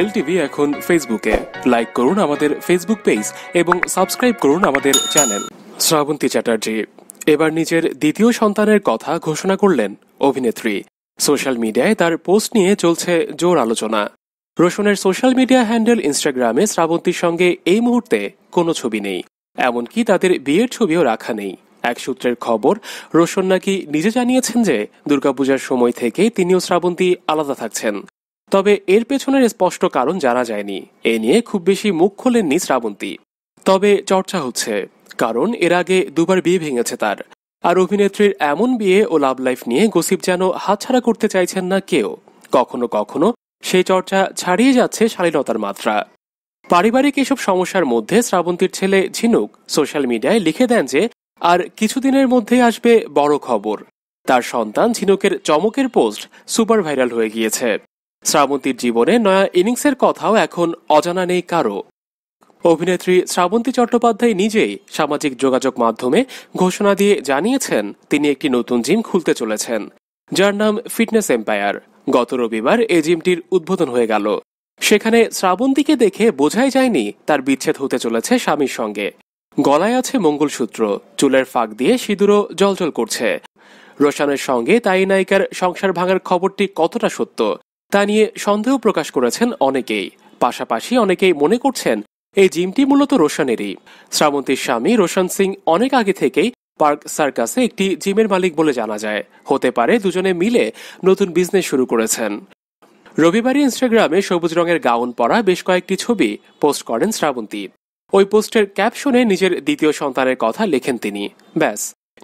LTV এখন ফেসবুকে like করুন আমাদের ফেসবুক পেজ এবং সাবস্ক্রাইব করুন আমাদের চ্যানেল শ্রাবন্তী চ্যাটার্জি এবার নিজের দ্বিতীয় সন্তানের কথা ঘোষণা করলেন অভিনেত্রী সোশ্যাল মিডিয়ায় তার পোস্ট নিয়ে চলছে জোর আলোচনা রোশনের সোশ্যাল মিডিয়া হ্যান্ডেল ইনস্টাগ্রামে শ্রাবন্তীর সঙ্গে এই মুহূর্তে কোনো ছবি নেই এমনকি তাদের বিয়ের ছবিও রাখা নেই এক সূত্রের খবর রোশন নাকি নিজে জানিয়েছেন যে দুর্গাপূজার সময় থেকে তিনিও শ্রাবন্তী আলাদা থাকছেন তবে এর পেছনের স্পষ্ট কারণ জানা যায়নি এ নিয়ে খুব বেশি মুখ খোলেননি শ্রাবন্তী তবে চর্চা হচ্ছে কারণ এর আগে দুবার বিয়ে ভেঙেছে তার আর অভিনেত্রীর এমন বিয়ে ও লাভ লাইফ নিয়ে গসিপ যেন হাতছাড়া করতে চাইছেন না কেউ কখনো কখনো সেই চর্চা ছাড়িয়ে যাচ্ছে শালীনতার মাত্রা পারিবারিক এসব সমস্যার মধ্যে শ্রাবন্তীর ছেলে ঝিনুক সোশ্যাল মিডিয়ায় লিখে দেন যে আর কিছুদিনের মধ্যে আসবে বড় খবর তার সন্তান ঝিনুকের চমকের পোস্ট সুপার ভাইরাল হয়ে গিয়েছে শ্রাবন্তীর জীবনে নয়া ইনিংসের কথাও এখন অজানা নেই কারো অভিনেত্রী শ্রাবন্তী চট্টোপাধ্যায় নিজেই সামাজিক যোগাযোগ মাধ্যমে ঘোষণা দিয়ে জানিয়েছেন তিনি একটি নতুন জিম খুলতে চলেছেন যার নাম ফিটনেস এম্পায়ার গত রবিবার এই জিমটির উদ্বোধন হয়ে গেল সেখানে শ্রাবন্তীকে দেখে বোঝাই যায়নি তার বিচ্ছেদ হতে চলেছে স্বামীর সঙ্গে গলায় আছে মঙ্গলসূত্র চুলের ফাঁক দিয়ে সিঁদুরও জলজল করছে রোশানের সঙ্গে তাই নায়িকার সংসার ভাঙার খবরটি কতটা সত্য তা নিয়ে সন্দেহ প্রকাশ করেছেন অনেকেই পাশাপাশি অনেকেই মনে করছেন এই জিমটি মূলত রোশনেরই শ্রাবন্তীর স্বামী রোশন সিং অনেক আগে থেকেই পার্ক সার্কাসে একটি জিমের মালিক বলে জানা যায় হতে পারে দুজনে মিলে নতুন বিজনেস শুরু করেছেন রবিবারই ইনস্টাগ্রামে সবুজ রঙের গাউন পরা বেশ কয়েকটি ছবি পোস্ট করেন শ্রাবন্তী ওই পোস্টের ক্যাপশনে নিজের দ্বিতীয় সন্তানের কথা লেখেন তিনি ব্যাস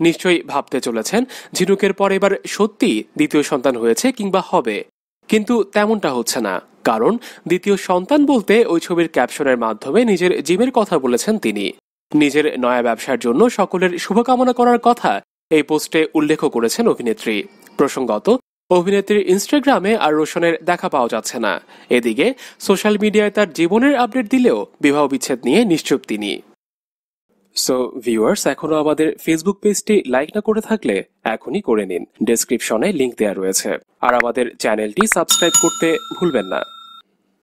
নিশ্চয়ই ভাবতে চলেছেন ঝিনুকের পর এবার সত্যি দ্বিতীয় সন্তান হয়েছে কিংবা হবে কিন্তু তেমনটা হচ্ছে না কারণ দ্বিতীয় সন্তান বলতে ওই ছবির ক্যাপশনের মাধ্যমে নিজের জিমের কথা বলেছেন তিনি নিজের নয়া ব্যবসার জন্য সকলের শুভকামনা করার কথা এই পোস্টে উল্লেখ করেছেন অভিনেত্রী প্রসঙ্গত অভিনেত্রীর ইনস্টাগ্রামে আর রোশনের দেখা পাওয়া যাচ্ছে না এদিকে সোশ্যাল মিডিয়ায় তার জীবনের আপডেট দিলেও বিবাহ বিচ্ছেদ নিয়ে নিশ্চুপ তিনি সো ভিউয়ার্স এখনো আমাদের ফেসবুক পেজটি লাইক না করে থাকলে এখনই করে নিন ডেসক্রিপশনে লিংক দেওয়া রয়েছে আর আমাদের চ্যানেলটি সাবস্ক্রাইব করতে ভুলবেন না